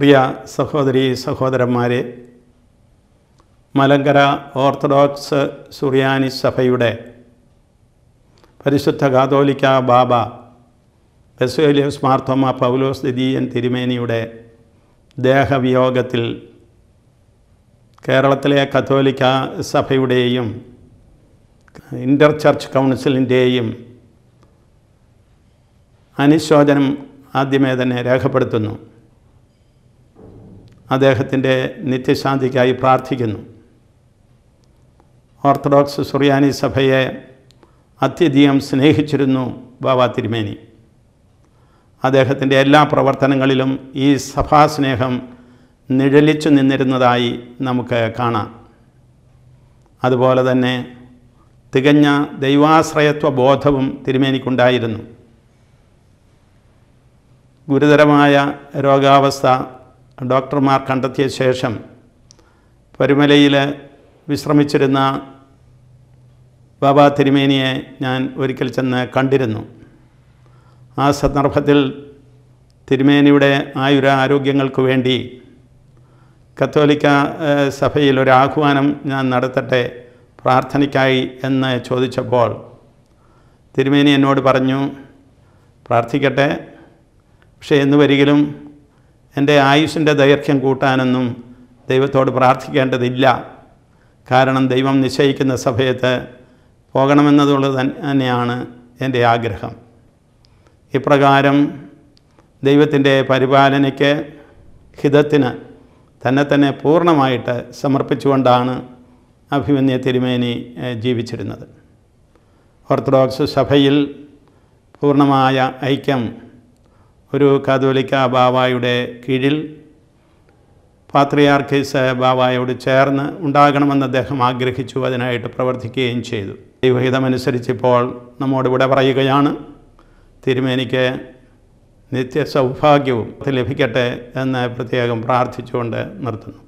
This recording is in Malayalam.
പ്രിയ സഹോദരി സഹോദരന്മാരെ മലങ്കര ഓർത്തഡോക്സ് സുറിയാനി സഭയുടെ പരിശുദ്ധ കാതോലിക്ക ബാബ ബെസേലിയസ് മാർത്തോമ പൗലോസ് ദിദീയൻ തിരുമേനിയുടെ ദേഹവിയോഗത്തിൽ കേരളത്തിലെ കത്തോലിക്ക സഭയുടെയും ഇൻ്റർ ചർച്ച് കൗൺസിലിൻ്റെയും അനുശോചനം ആദ്യമേ തന്നെ രേഖപ്പെടുത്തുന്നു അദ്ദേഹത്തിൻ്റെ നിത്യശാന്തിക്കായി പ്രാർത്ഥിക്കുന്നു ഓർത്തഡോക്സ് സുറിയാനി സഭയെ അത്യധികം സ്നേഹിച്ചിരുന്നു ബാബ തിരുമേനി അദ്ദേഹത്തിൻ്റെ എല്ലാ പ്രവർത്തനങ്ങളിലും ഈ സഭാസ്നേഹം നിഴലിച്ചു നിന്നിരുന്നതായി നമുക്ക് കാണാം അതുപോലെ തന്നെ തികഞ്ഞ ദൈവാശ്രയത്വ ബോധവും തിരുമേനിക്കുണ്ടായിരുന്നു ഗുരുതരമായ രോഗാവസ്ഥ ഡോക്ടർമാർ കണ്ടെത്തിയ ശേഷം പരുമലയിൽ വിശ്രമിച്ചിരുന്ന ബാബാ തിരുമേനിയെ ഞാൻ ഒരിക്കൽ ചെന്ന് കണ്ടിരുന്നു ആ സന്ദർഭത്തിൽ തിരുമേനിയുടെ ആയുര ആരോഗ്യങ്ങൾക്ക് വേണ്ടി കത്തോലിക്ക സഭയിൽ ഒരു ആഹ്വാനം ഞാൻ നടത്തട്ടെ പ്രാർത്ഥനയ്ക്കായി എന്ന് ചോദിച്ചപ്പോൾ തിരുമേനി എന്നോട് പറഞ്ഞു പ്രാർത്ഥിക്കട്ടെ പക്ഷേ എന്നുവരികിലും വരികിലും എൻ്റെ ആയുസിൻ്റെ ദൈർഘ്യം കൂട്ടാനൊന്നും ദൈവത്തോട് പ്രാർത്ഥിക്കേണ്ടതില്ല കാരണം ദൈവം നിശ്ചയിക്കുന്ന സഭയത്ത് പോകണമെന്നതുള്ളത് തന്നെയാണ് എൻ്റെ ആഗ്രഹം ഇപ്രകാരം ദൈവത്തിൻ്റെ പരിപാലനയ്ക്ക് ഹിതത്തിന് തന്നെ തന്നെ പൂർണ്ണമായിട്ട് സമർപ്പിച്ചുകൊണ്ടാണ് അഭിമന്യ തിരുമേനി ജീവിച്ചിരുന്നത് ഓർത്തഡോക്സ് സഭയിൽ പൂർണ്ണമായ ഐക്യം ഒരു കാതോലിക്ക ബാവായുടെ കീഴിൽ പാത്രിയാർക്കീസ് ബാവായോട് ചേർന്ന് ഉണ്ടാകണമെന്ന് അദ്ദേഹം ആഗ്രഹിച്ചു അതിനായിട്ട് പ്രവർത്തിക്കുകയും ചെയ്തു ദൈവഹിതമനുസരിച്ചിപ്പോൾ നമ്മോടിവിടെ പറയുകയാണ് തിരുമേനിക്ക് സൗഭാഗ്യവും ലഭിക്കട്ടെ എന്ന് പ്രത്യേകം പ്രാർത്ഥിച്ചുകൊണ്ട് നിർത്തുന്നു